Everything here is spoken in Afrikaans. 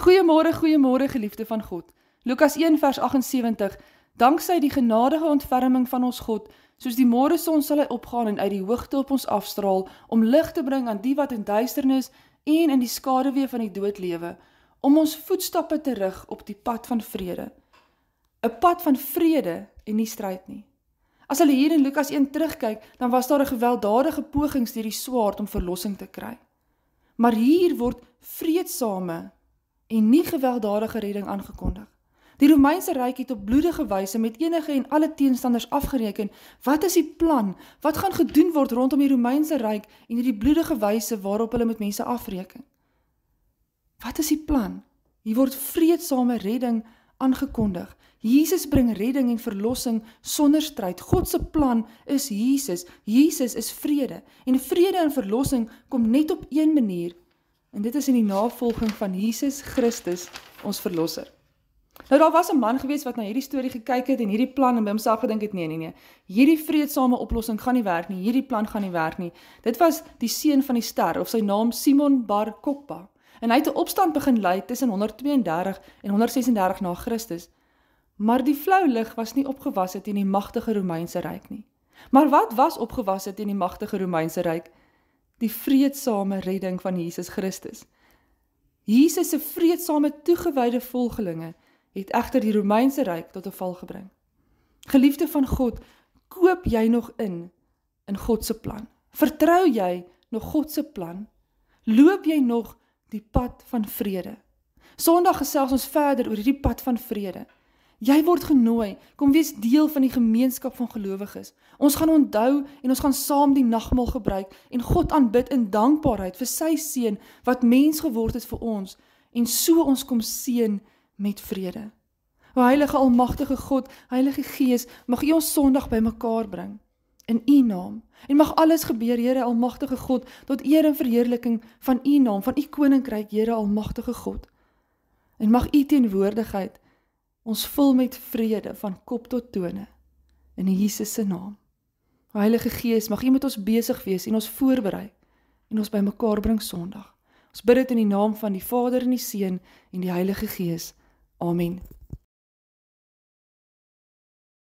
Goeiemôre, goeiemôre geliefde van God. Lukas 1 vers 78. Danksy die genadige ontferming van ons God, soos die môre son sal hy opgaan en uit die hoogte op ons afstraal om lig te bring aan die wat in duisternis en in die skaduwee van die dood lewe, om ons voetstappe te rig op die pad van vrede. 'n Pad van vrede en nie stryd nie. As hulle hier in Lukas 1 terugkyk, dan was daar 'n gewelddadige pogings deur die swaard om verlossing te kry. Maar hier word vreedsame en nie gewelddadige redding aangekondig. Die Romeinse ryk het op bloedige wyse met enige en alle teenstanders afgereken. Wat is die plan? Wat gaan gedoen word rondom die Romeinse ryk en hierdie bloedige wyse waarop hulle met mense afreken? Wat is die plan? Hier word vreedsame redding aangekondig. Jesus bring redding en verlossing sonder stryd. God se plan is Jesus. Jesus is vrede en vrede en verlossing kom net op een manier En dit is in die navolging van Jesus Christus, ons verlosser. Nou daar was 'n man gewees wat na hierdie storie gekyk het en hierdie plan en by homself gedink het nee nee nee. Hierdie vreedsame oplossing gaan nie werk nie. Hierdie plan gaan nie werk nie. Dit was die seun van die ster of sy naam Simon Bar Kokba. En hy het 'n opstand begin lei tussen 132 en 136 na Christus. Maar die flou lig was nie opgewas het teen die magtige Romeinse ryk nie. Maar wat was opgewas het teen die magtige Romeinse ryk? die vreedsame redding van Jesus Christus. Jesus se vreedsame toegewyde volgelinge het egter die Romeinse ryk tot 'n val gebring. Geliefde van God, koop jy nog in in God se plan? Vertrou jy nog God se plan? Loop jy nog die pad van vrede? Sondag gesels ons verder oor hierdie pad van vrede. Jy word genooi, kom wees deel van die gemeenskap van gelowiges. Ons gaan onthou en ons gaan saam die nagmaal gebruik en God aanbid in dankbaarheid vir sy seun wat mens geword het vir ons en so ons kom seën met vrede. O Heilige Almagtige God, Heilige Gees, mag U ons Sondag bymekaar bring in U naam en mag alles gebeur, Here Almagtige God, tot eer en verheerliking van U naam, van U koninkryk, Here Almagtige God. En mag U teenwoordigheid Ons vul met vrede van kop tot tone in Jesus se naam. Heilige Gees, mag U met ons besig wees en ons voorberei en ons bymekaar bring Sondag. Ons bid dit in die naam van die Vader en die Seun en die Heilige Gees. Amen.